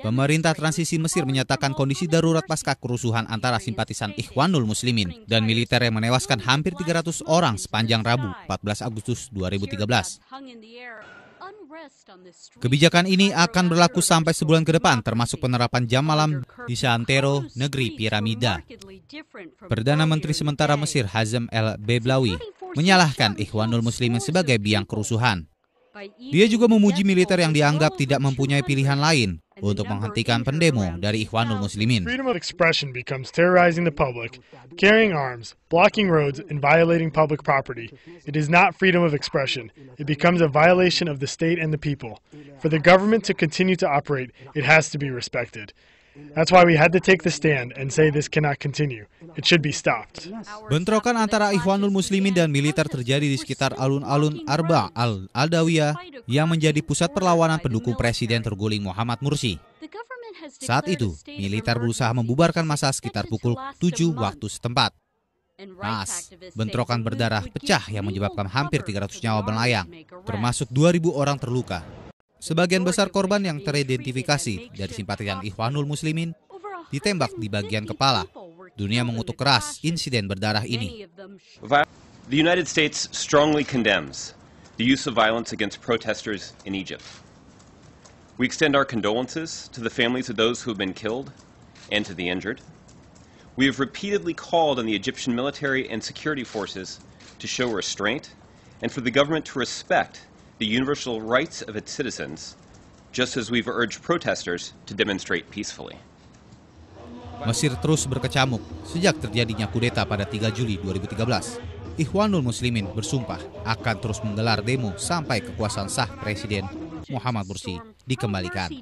Pemerintah transisi Mesir menyatakan kondisi darurat pasca kerusuhan antara simpatisan Ikhwanul Muslimin dan militer yang menewaskan hampir 300 orang sepanjang Rabu 14 Agustus 2013. Kebijakan ini akan berlaku sampai sebulan ke depan, termasuk penerapan jam malam di Santero, negeri piramida. Perdana Menteri sementara Mesir Hazem El Beblawi menyalahkan Ikhwanul Muslimin sebagai biang kerusuhan. Dia juga memuji militer yang dianggap tidak mempunyai pilihan lain untuk menghentikan pendemo dari Ikhwanul Muslimin. Freedom of expression becomes terrorizing the public, carrying arms, blocking roads, and violating public property. It is not freedom of expression. It becomes a violation of the state and the people. For the government to continue to operate, it has to be respected. That's why we had to take the stand and say this cannot continue. It should be stopped. Bentrokan antara Ikhwanul Muslimin dan militer terjadi di sekitar alun-alun Arba al-Aldawiyah yang menjadi pusat perlawanan pendukung Presiden terguling Muhammad Mursi. Saat itu, militer berusaha membubarkan masa sekitar pukul 7 waktu setempat. Nas, bentrokan berdarah pecah yang menyebabkan hampir 300 nyawa melayang, termasuk 2.000 orang terluka. Sebagian besar korban yang teridentifikasi dari simpatisan Ikhwanul Muslimin ditembak di bagian kepala. Dunia mengutuk keras insiden berdarah ini. The United States strongly condemns the use of violence against protesters in Egypt. We extend our condolences to the families of those who have been killed and to the injured. We have repeatedly called on the Egyptian military and security forces to show restraint and for the government to respect the universal rights of its citizens, just as we've urged protesters to demonstrate peacefully. Mesir terus berkecamuk sejak terjadinya kudeta pada 3 Juli 2013. Ikhwanul Muslimin bersumpah akan terus menggelar demo sampai kekuasaan sah Presiden Muhammad Mursi dikembalikan.